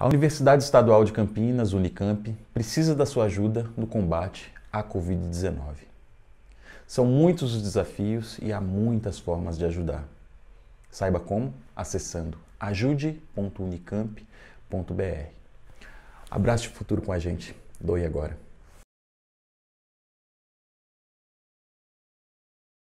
A Universidade Estadual de Campinas, Unicamp, precisa da sua ajuda no combate à Covid-19. São muitos os desafios e há muitas formas de ajudar. Saiba como acessando ajude.unicamp.br. Abraço de futuro com a gente. Doe agora.